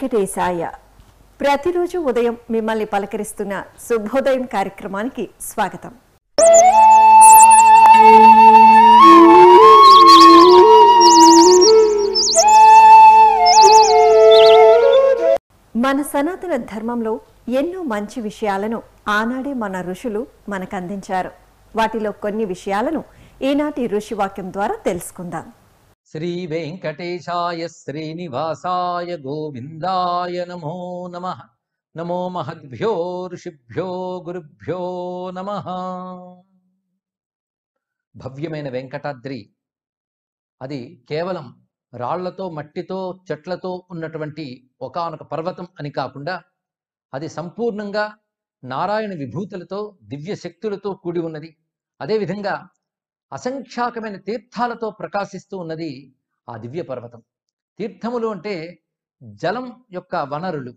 వెంకటేశాయ ప్రతిరోజు ఉదయం మిమ్మల్ని పలకరిస్తున్న శుభోదయం కార్యక్రమానికి స్వాగతం మన సనాతన ధర్మంలో ఎన్నో మంచి విషయాలను ఆనాడే మన ఋషులు మనకందించారు వాటిలో కొన్ని విషయాలను ఈనాటి ఋషివాక్యం ద్వారా తెలుసుకుందాం శ్రీ వెంకటేశాయ శ్రీనివాసాయ గోవిందాయ నమో నమ నమో మహద్భ్యో ఋషిభ్యో గురుభ్యో నమ భవ్యమైన వెంకటాద్రి అది కేవలం రాళ్లతో మట్టితో చెట్లతో ఉన్నటువంటి ఒకనొక పర్వతం అని కాకుండా అది సంపూర్ణంగా నారాయణ విభూతులతో దివ్య శక్తులతో కూడి ఉన్నది అదేవిధంగా అసంఖ్యాకమైన తీర్థాలతో ప్రకాశిస్తూ ఉన్నది ఆ దివ్య పర్వతం తీర్థములు అంటే జలం యొక్క వనరులు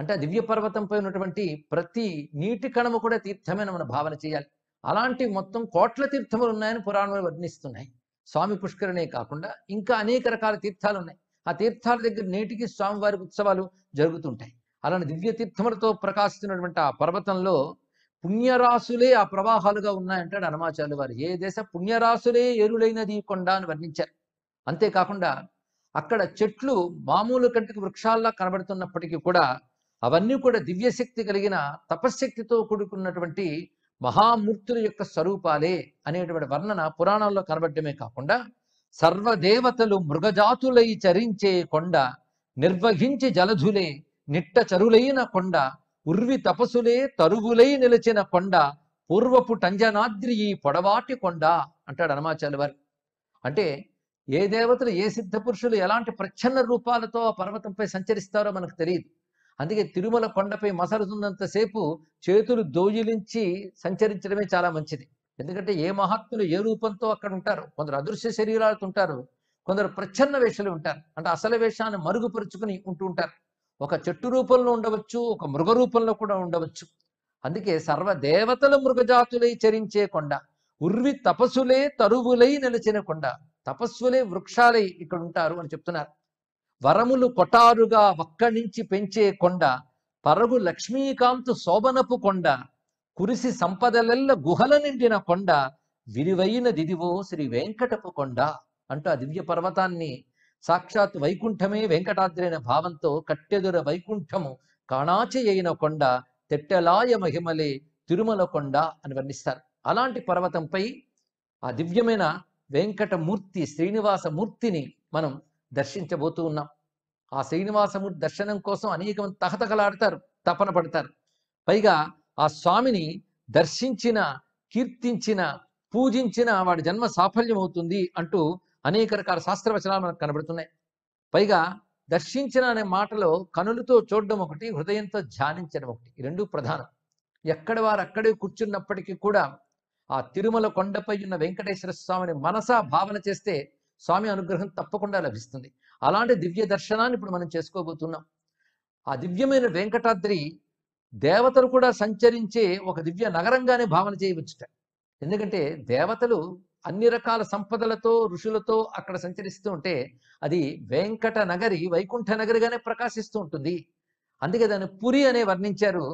అంటే ఆ దివ్య పర్వతంపై ఉన్నటువంటి ప్రతి నీటి కణము కూడా తీర్థమైన మన భావన చేయాలి అలాంటి మొత్తం కోట్ల తీర్థములు ఉన్నాయని పురాణములు వర్ణిస్తున్నాయి స్వామి పుష్కరణే కాకుండా ఇంకా అనేక రకాల తీర్థాలు ఉన్నాయి ఆ తీర్థాల దగ్గర నేటికి స్వామివారి ఉత్సవాలు జరుగుతుంటాయి అలాంటి దివ్య తీర్థములతో ప్రకాశిస్తున్నటువంటి ఆ పర్వతంలో పుణ్యరాశులే ఆ ప్రవాహాలుగా ఉన్నాయంటాడు అనమాచార్యులు వారు ఏ దేశ పుణ్యరాశులే ఎరులైనది కొండ అని వర్ణించారు అంతేకాకుండా అక్కడ చెట్లు మామూలు కంటికి వృక్షాల్లో కనబడుతున్నప్పటికీ కూడా అవన్నీ కూడా దివ్యశక్తి కలిగిన తపశ్శక్తితో కూడుకున్నటువంటి మహామూర్తుల యొక్క స్వరూపాలే అనేటువంటి వర్ణన పురాణాల్లో కనబడటమే కాకుండా సర్వదేవతలు మృగజాతులై చరించే కొండ నిర్వహించి జలధులే నిట్ట చరులైన కొండ ఉర్వి తపస్సులే తరుగులై నిలిచిన కొండ పూర్వపు టంజనాద్రి ఈ పొడవాటి కొండ అంటాడు అనమాచార్య వారు అంటే ఏ దేవతలు ఏ సిద్ధ పురుషులు ఎలాంటి ప్రచ్ఛన్న రూపాలతో ఆ పర్వతంపై సంచరిస్తారో మనకు తెలియదు అందుకే తిరుమల కొండపై మసలుతున్నంతసేపు చేతులు దోజిలించి సంచరించడమే చాలా మంచిది ఎందుకంటే ఏ మహాత్ములు ఏ రూపంతో అక్కడ ఉంటారు కొందరు అదృశ్య శరీరాలతో ఉంటారు కొందరు ప్రచ్ఛన్న వేషలు ఉంటారు అంటే అసలు వేషాన్ని మరుగుపరుచుకుని ఉంటూ ఉంటారు ఒక చెట్టు రూపంలో ఉండవచ్చు ఒక మృగ రూపంలో కూడా ఉండవచ్చు అందుకే సర్వ దేవతల మృగజాతులై చరించే కొండ ఉర్వి తపస్సులే తరువులై నిలిచిన కొండ తపస్సులే వృక్షాలై ఇక్కడ ఉంటారు అని చెప్తున్నారు వరములు కొటారుగా నుంచి పెంచే కొండ పరగు లక్ష్మీకాంత్ శోభనపు కొండ కురిసి సంపదలెల్ల గుహల నిండిన కొండ దిదివో శ్రీ వెంకటపు కొండ అంటూ ఆ దివ్య పర్వతాన్ని సాక్షాత్ వైకుంఠమే వెంకటాద్రైన భావంతో కట్టెదుర వైకుంఠము కాణాచి అయిన కొండ తెట్టెలాయ మహిమలే తిరుమల కొండ అని వర్ణిస్తారు అలాంటి పర్వతంపై ఆ దివ్యమైన వెంకటమూర్తి శ్రీనివాస మూర్తిని మనం దర్శించబోతూ ఉన్నాం ఆ శ్రీనివాసమూర్తి దర్శనం కోసం అనేక మంది తహతకలాడతారు తపన పడతారు పైగా ఆ స్వామిని దర్శించిన కీర్తించిన పూజించిన వాడి జన్మ సాఫల్యం అవుతుంది అంటూ అనేక రకాల శాస్త్రవచనాలు మనకు కనబడుతున్నాయి పైగా దర్శించిన అనే మాటలో కనులతో చూడడం ఒకటి హృదయంతో ధ్యానించడం ఒకటి ఈ రెండు ప్రధానం ఎక్కడ వారు అక్కడే కూర్చున్నప్పటికీ కూడా ఆ తిరుమల కొండపై ఉన్న వెంకటేశ్వర స్వామిని మనసా భావన చేస్తే స్వామి అనుగ్రహం తప్పకుండా లభిస్తుంది అలాంటి దివ్య దర్శనాన్ని ఇప్పుడు మనం చేసుకోబోతున్నాం ఆ దివ్యమైన వెంకటాద్రి దేవతలు కూడా సంచరించే ఒక దివ్య నగరంగానే భావన చేయవచ్చుట ఎందుకంటే దేవతలు అన్ని రకాల సంపదలతో ఋషులతో అక్కడ సంచరిస్తూ ఉంటే అది వెంకట నగరి వైకుంఠ నగరిగానే ప్రకాశిస్తూ ఉంటుంది అందుకే దాన్ని పురి అనే వర్ణించారు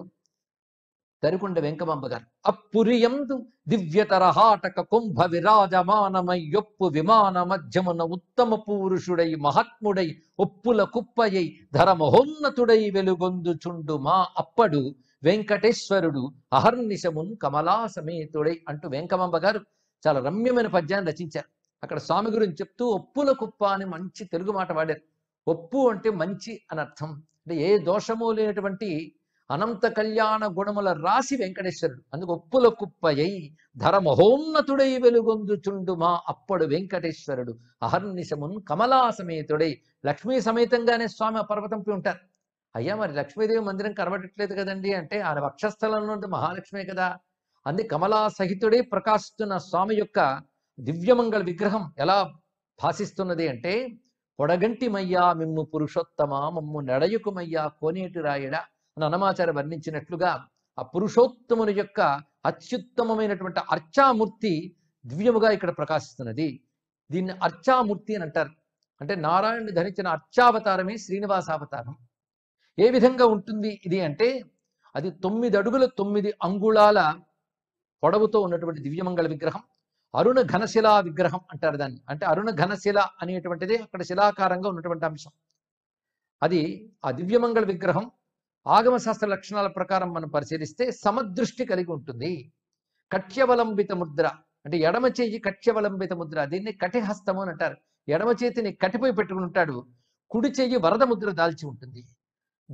దరికొండ వెంకమంబ గారు అప్పురియందు దివ్యతరహాటక కుంభ విరాజమానమయ్యొప్పు విమాన మధ్యమున ఉత్తమ పూరుషుడై మహాత్ముడై ఒప్పుల కుప్పయై ధరమహోన్నతుడై వెలుగొందుచుండు మా అప్పడు వెంకటేశ్వరుడు అహర్నిశమున్ కమలా సమేతుడై అంటూ వెంకమంబ గారు చాలా రమ్యమైన పద్యాన్ని రచించారు అక్కడ స్వామి గురించి చెప్తూ ఒప్పుల కుప్ప అని మంచి తెలుగు మాట వాడారు ఒప్పు అంటే మంచి అని అర్థం అంటే ఏ దోషము లేనటువంటి అనంత కళ్యాణ గుణముల రాశి వెంకటేశ్వరుడు అందుకు ఒప్పుల కుప్పయై ధరమహోన్నతుడై వెలుగొందుచుండు మా అప్పడు వెంకటేశ్వరుడు అహర్నిశమున్ కమలా సమేతుడై లక్ష్మీ సమేతంగానే స్వామి పర్వతంపి ఉంటారు అయ్యా మరి లక్ష్మీదేవి మందిరం కనబడట్లేదు కదండి అంటే ఆయన వక్షస్థలంలో మహాలక్ష్మే కదా అంది కమలా సహితుడే ప్రకాశిస్తున్న స్వామి యొక్క దివ్యమంగళ విగ్రహం ఎలా భాషిస్తున్నది అంటే పొడగంటిమయ్యా మిమ్ము పురుషోత్తమ మమ్ము నడయుకుమయ్యా కోనేటి రాయడ అని అనమాచార వర్ణించినట్లుగా ఆ పురుషోత్తముని యొక్క అత్యుత్తమమైనటువంటి అర్చామూర్తి దివ్యముగా ఇక్కడ ప్రకాశిస్తున్నది దీన్ని అర్చామూర్తి అని అంటారు అంటే నారాయణుని ధరించిన అర్చావతారమే అవతారం ఏ విధంగా ఉంటుంది ఇది అంటే అది తొమ్మిది అడుగుల తొమ్మిది అంగుళాల పొడవుతో ఉన్నటువంటి దివ్యమంగళ విగ్రహం అరుణ ఘనశిలా విగ్రహం అంటారు దాన్ని అంటే అరుణ ఘనశిల అనేటువంటిది అక్కడ శిలాకారంగా ఉన్నటువంటి అంశం అది ఆ దివ్యమంగళ విగ్రహం ఆగమశాస్త్ర లక్షణాల ప్రకారం మనం పరిశీలిస్తే సమదృష్టి కలిగి ఉంటుంది కఠ్యవలంబిత ముద్ర అంటే ఎడమ చేయి కఠ్యవలంబిత ముద్ర దీన్ని కటిహస్తము అని అంటారు ఎడమ చేతిని కటిపోయి పెట్టుకుని ఉంటాడు కుడి చేయి వరద ముద్ర దాల్చి ఉంటుంది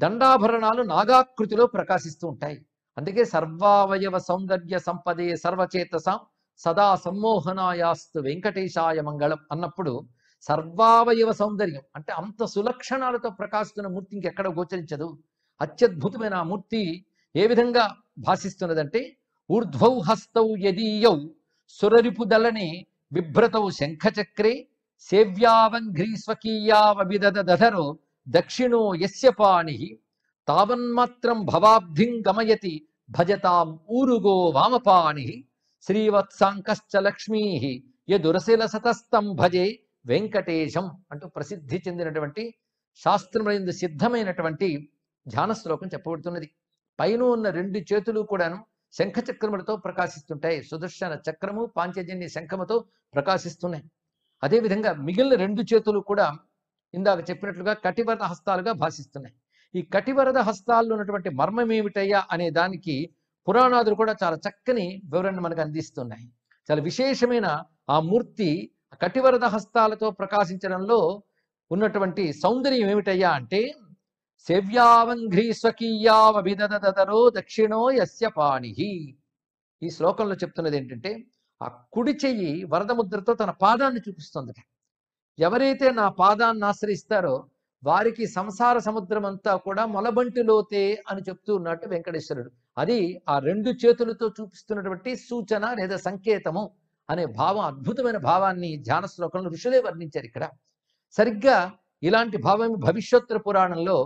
దండాభరణాలు నాగాకృతిలో ప్రకాశిస్తూ ఉంటాయి అందుకే సర్వావయవ సౌందర్య సంపదే సర్వచేతసాం సదా సమ్మోహనాయాస్తు వెంకటేశాయ మంగళం అన్నప్పుడు సర్వావయవ సౌందర్యం అంటే అంత సులక్షణాలతో ప్రకాశిస్తున్న మూర్తి ఇంకెక్కడ గోచరించదు అత్యద్భుతమైన ఆ మూర్తి ఏ విధంగా భాషిస్తున్నదంటే ఊర్ధ్వౌ హస్తౌ యదీయౌ దళని విభ్రతౌ శంఖచక్రే సేవ్యావంఘ్రీ దధరు దక్షిణో యస్య పాణి తావన్మాత్రం భవాబ్ధిం గమయతి భజతాం ఊరుగో వామపాణి శ్రీవత్సాంకశ్చ లక్ష్మీ సతస్తం భజే వెంకటేశం అంటూ ప్రసిద్ధి చెందినటువంటి శాస్త్రములందు సిద్ధమైనటువంటి ధ్యాన శ్లోకం చెప్పబడుతున్నది పైన ఉన్న రెండు చేతులు కూడాను శంఖ చక్రములతో ప్రకాశిస్తుంటాయి సుదర్శన చక్రము పాంచజన్య శంఖముతో ప్రకాశిస్తున్నాయి అదేవిధంగా మిగిలిన రెండు చేతులు కూడా ఇందాక చెప్పినట్లుగా కటివర్ణ హస్తాలుగా భాషిస్తున్నాయి ఈ కటివరద హస్తాల్లో ఉన్నటువంటి మర్మం ఏమిటయ్యా అనే దానికి పురాణాదులు కూడా చాలా చక్కని వివరణ మనకు అందిస్తున్నాయి చాలా విశేషమైన ఆ మూర్తి కటివరద హస్తాలతో ప్రకాశించడంలో ఉన్నటువంటి సౌందర్యం ఏమిటయ్యా అంటే సేవ్యావంఘ్రీ స్వకీయావభిదదరో దక్షిణో యస్య పాణిహి ఈ శ్లోకంలో చెప్తున్నది ఏంటంటే ఆ కుడి చెయ్యి వరద ముద్రతో తన పాదాన్ని చూపిస్తుందట ఎవరైతే నా పాదాన్ని ఆశ్రయిస్తారో వారికి సంసార సముద్రం అంతా కూడా మొలబంటి లోతే అని చెప్తూ ఉన్నట్టు వెంకటేశ్వరుడు అది ఆ రెండు చేతులతో చూపిస్తున్నటువంటి సూచన లేదా సంకేతము అనే భావం అద్భుతమైన భావాన్ని ధ్యాన శ్లోకంలో ఋషులే వర్ణించారు ఇక్కడ సరిగ్గా ఇలాంటి భావం భవిష్యోత్తర పురాణంలో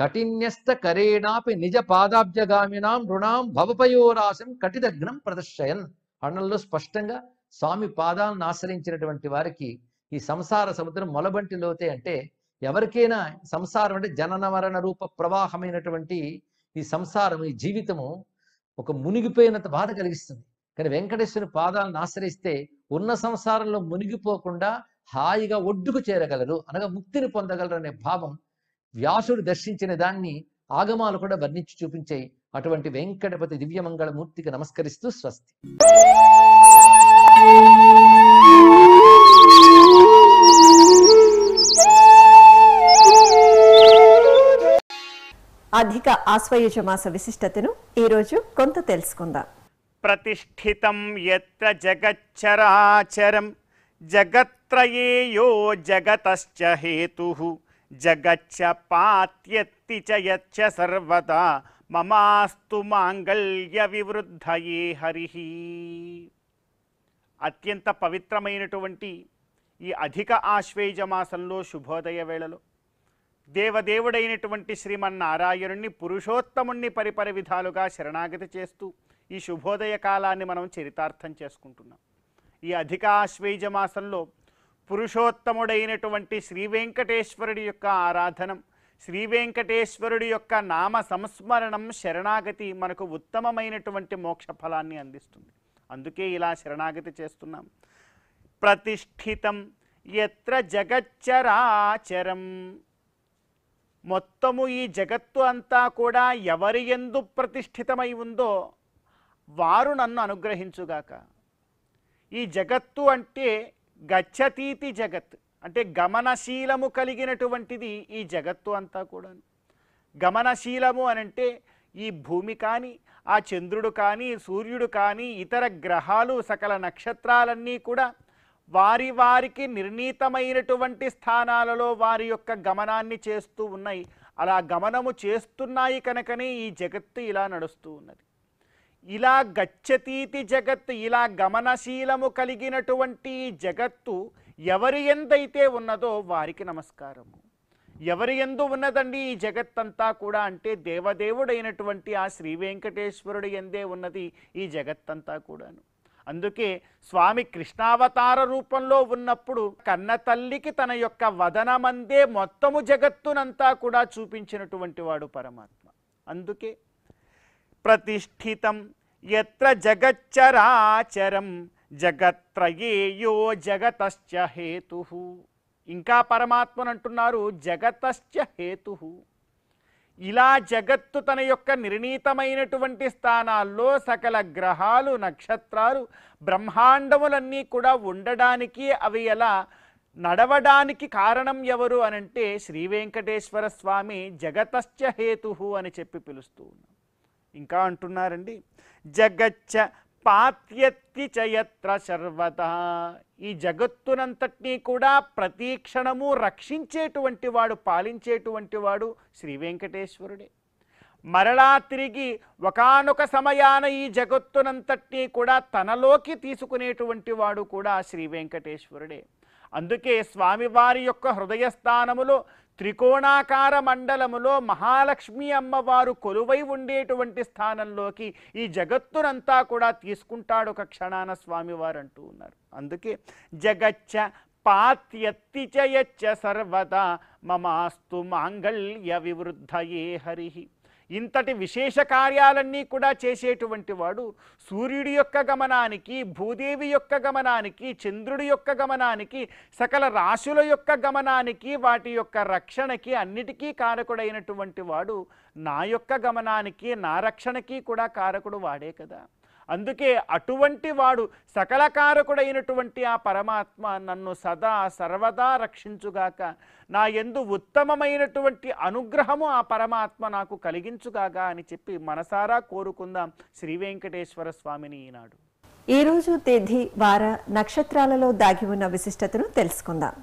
కఠిన్యస్త కరేణాపి నిజ పాదాబ్జగామినాం రుణాం భవపయోరాశం కటిదగ్నం ప్రదర్శయన్ అన్నంలో స్పష్టంగా స్వామి పాదాలను ఆశ్రయించినటువంటి వారికి ఈ సంసార సముద్రం మొలబంటిలోతే అంటే ఎవరికైనా సంసారం అంటే జనన మరణ రూప ప్రవాహమైనటువంటి ఈ సంసారం ఈ జీవితము ఒక మునిగిపోయినంత బాధ కలిగిస్తుంది కానీ వెంకటేశ్వరుని పాదాలను ఆశ్రయిస్తే ఉన్న సంసారంలో మునిగిపోకుండా హాయిగా ఒడ్డుకు చేరగలరు అనగా ముక్తిని పొందగలరు అనే భావం వ్యాసుడు దర్శించిన దాన్ని ఆగమాలు కూడా వర్ణించి చూపించాయి అటువంటి వెంకటపతి దివ్యమంగళమూర్తికి నమస్కరిస్తూ స్వస్తి అధిక ఆశ్వయుజమాస విశిష్టతను ఈరోజు కొంత తెలుసుకుందాం ప్రతిష్ఠితం ఎత్ర జగచ్చరాచరం జగత్రయేయో జగతశ్చ హేతు జగచ్చ పాత్యత్తి చ సర్వదా మమాస్తు మాంగళ్య వివృద్ధయే హరి అత్యంత పవిత్రమైనటువంటి ఈ అధిక మాసంలో శుభోదయ వేళలో దేవదేవుడైనటువంటి శ్రీమన్నారాయణుణ్ణి పురుషోత్తముణ్ణి పరిపరి విధాలుగా శరణాగతి చేస్తూ ఈ శుభోదయ కాలాన్ని మనం చరితార్థం చేసుకుంటున్నాం ఈ అధిక ఆశ్వేజ మాసంలో పురుషోత్తముడైనటువంటి శ్రీ వెంకటేశ్వరుడి యొక్క ఆరాధనం శ్రీ వెంకటేశ్వరుడి యొక్క నామ సంస్మరణం శరణాగతి మనకు ఉత్తమమైనటువంటి మోక్ష ఫలాన్ని అందిస్తుంది అందుకే ఇలా శరణాగతి చేస్తున్నాం ప్రతిష్ఠితం ఎత్ర జగచ్చరాచరం మొత్తము ఈ జగత్తు అంతా కూడా ఎవరి ఎందు ప్రతిష్ఠితమై ఉందో వారు నన్ను అనుగ్రహించుగాక ఈ జగత్తు అంటే గచ్చతీతి జగత్ అంటే గమనశీలము కలిగినటువంటిది ఈ జగత్తు అంతా కూడా గమనశీలము అని అంటే ఈ భూమి కానీ ఆ చంద్రుడు కానీ సూర్యుడు కానీ ఇతర గ్రహాలు సకల నక్షత్రాలన్నీ కూడా వారి వారికి నిర్ణీతమైనటువంటి స్థానాలలో వారి యొక్క గమనాన్ని చేస్తూ ఉన్నాయి అలా గమనము చేస్తున్నాయి కనుకనే ఈ జగత్తు ఇలా నడుస్తూ ఉన్నది ఇలా గచ్చతీతి జగత్తు ఇలా గమనశీలము కలిగినటువంటి ఈ జగత్తు ఎవరి ఎందైతే ఉన్నదో వారికి నమస్కారము ఎవరి ఎందు ఉన్నదండి ఈ జగత్తంతా కూడా అంటే దేవదేవుడైనటువంటి ఆ శ్రీ వెంకటేశ్వరుడు ఎందే ఉన్నది ఈ జగత్తంతా కూడాను అందుకే స్వామి కృష్ణావతార రూపంలో ఉన్నప్పుడు కన్న తల్లికి తన యొక్క వదనమందే మొత్తము జగత్తునంతా కూడా చూపించినటువంటి వాడు పరమాత్మ అందుకే ప్రతిష్ఠితం ఎత్ర జగచ్చరాచరం జగత్రయేయో జగతశ్చ హేతు ఇంకా పరమాత్మనంటున్నారు జగతశ్చ హేతు ఇలా జగత్తు తన యొక్క నిర్ణీతమైనటువంటి స్థానాల్లో సకల గ్రహాలు నక్షత్రాలు బ్రహ్మాండములన్నీ కూడా ఉండడానికి అవి ఎలా నడవడానికి కారణం ఎవరు అనంటే శ్రీ వెంకటేశ్వర స్వామి జగతశ్చ హేతు అని చెప్పి పిలుస్తూ ఉన్నారు ఇంకా అంటున్నారండి జగచ్చ పాత్యత్తి చయత్ర సర్వత ఈ జగత్తునంతటినీ కూడా ప్రతి క్షణము రక్షించేటువంటి వాడు పాలించేటువంటి వాడు శ్రీ వెంకటేశ్వరుడే మరలా తిరిగి ఒకనొక సమయాన ఈ జగత్తునంతటినీ కూడా తనలోకి తీసుకునేటువంటి వాడు కూడా శ్రీ వెంకటేశ్వరుడే అందుకే స్వామివారి యొక్క హృదయస్థానములో త్రికోణాకార మండలములో మహాలక్ష్మి అమ్మవారు కొలువై ఉండేటువంటి స్థానంలోకి ఈ జగత్తునంతా కూడా తీసుకుంటాడు ఒక క్షణాన స్వామివారు అంటూ ఉన్నారు అందుకే జగచ్చ పాత్యత్తి చయచ్చ సర్వదా మమాస్తు మాంగళ్య వివృద్ధయే హరి ఇంతటి విశేష కార్యాలన్నీ కూడా చేసేటువంటి వాడు సూర్యుడి యొక్క గమనానికి భూదేవి యొక్క గమనానికి చంద్రుడి యొక్క గమనానికి సకల రాశుల యొక్క గమనానికి వాటి యొక్క రక్షణకి అన్నిటికీ కారకుడైనటువంటి వాడు నా యొక్క గమనానికి నా రక్షణకి కూడా కారకుడు వాడే కదా అందుకే అటువంటి వాడు సకలకారకుడైనటువంటి ఆ పరమాత్మ నన్ను సదా సర్వదా రక్షించుగాక నా ఎందు ఉత్తమమైనటువంటి అనుగ్రహము ఆ పరమాత్మ నాకు కలిగించుగాక అని చెప్పి మనసారా కోరుకుందాం శ్రీ వెంకటేశ్వర స్వామిని ఈనాడు ఈరోజు తేదీ వార నక్షత్రాలలో దాగి ఉన్న విశిష్టతను తెలుసుకుందాం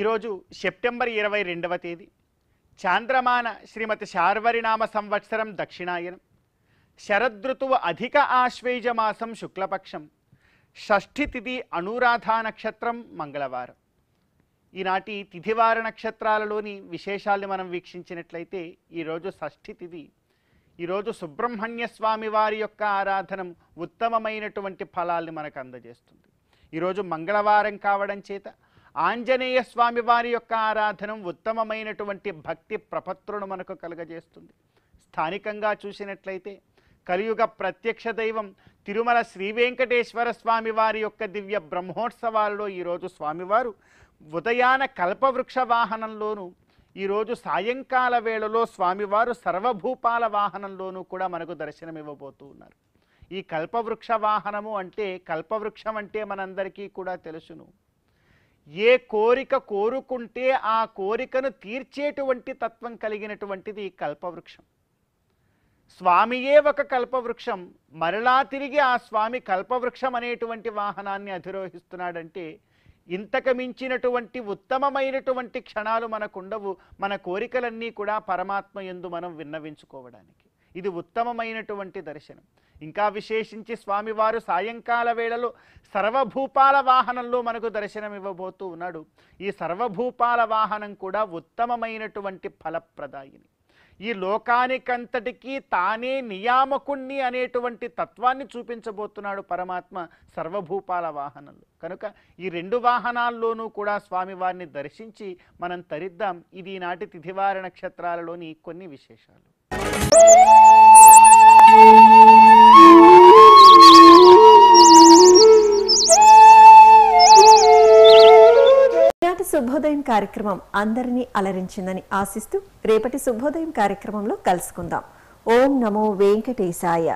ఈరోజు సెప్టెంబర్ ఇరవై రెండవ తేదీ చాంద్రమాన శ్రీమతి శార్వరినామ సంవత్సరం దక్షిణాయనం శరదృతువు అధిక ఆశ్వేజమాసం శుక్లపక్షం షష్ఠి తిథి అనురాధా నక్షత్రం మంగళవారం ఈనాటి తిథివార నక్షత్రాలలోని విశేషాలను మనం వీక్షించినట్లయితే ఈరోజు షష్ఠి తిథి ఈరోజు సుబ్రహ్మణ్య స్వామి వారి యొక్క ఆరాధనం ఉత్తమమైనటువంటి ఫలాల్ని మనకు అందజేస్తుంది ఈరోజు మంగళవారం కావడం చేత ఆంజనేయ స్వామి వారి యొక్క ఆరాధనం ఉత్తమమైనటువంటి భక్తి ప్రపత్రును మనకు కలుగజేస్తుంది స్థానికంగా చూసినట్లయితే కలియుగ ప్రత్యక్ష దైవం తిరుమల శ్రీ వెంకటేశ్వర స్వామి వారి యొక్క దివ్య బ్రహ్మోత్సవాల్లో ఈరోజు స్వామివారు ఉదయాన కల్పవృక్ష వాహనంలోను ఈరోజు సాయంకాల వేళలో స్వామివారు సర్వభూపాల వాహనంలోనూ కూడా మనకు దర్శనమివ్వబోతూ ఉన్నారు ఈ కల్పవృక్ష వాహనము అంటే కల్పవృక్షం అంటే మనందరికీ కూడా తెలుసును ఏ కోరిక కోరుకుంటే ఆ కోరికను తీర్చేటువంటి తత్వం కలిగినటువంటిది ఈ కల్పవృక్షం స్వామియే ఒక కల్పవృక్షం మరలా తిరిగి ఆ స్వామి కల్పవృక్షం అనేటువంటి వాహనాన్ని అధిరోహిస్తున్నాడంటే ఇంతకు మించినటువంటి ఉత్తమమైనటువంటి క్షణాలు మనకుండవు మన కోరికలన్నీ కూడా పరమాత్మ ఎందు మనం విన్నవించుకోవడానికి ఇది ఉత్తమమైనటువంటి దర్శనం ఇంకా విశేషించి స్వామివారు సాయంకాల వేళలో సర్వభూపాల వాహనంలో మనకు దర్శనం ఇవ్వబోతూ ఉన్నాడు ఈ సర్వభూపాల వాహనం కూడా ఉత్తమమైనటువంటి ఫలప్రదాయిని ఈ లోకానికంతటికీ తానే నియామకుణ్ణి అనేటువంటి తత్వాన్ని చూపించబోతున్నాడు పరమాత్మ సర్వభూపాల వాహనంలో కనుక ఈ రెండు వాహనాల్లోనూ కూడా స్వామివారిని దర్శించి మనం తరిద్దాం ఇది నాటి తిథివార నక్షత్రాలలోని కొన్ని విశేషాలు శుభోదయం కార్యక్రమం అందరినీ అలరించిందని ఆశిస్తూ రేపటి శుభోదయం కార్యక్రమంలో కలుసుకుందాం ఓం నమో వెంకటేశాయ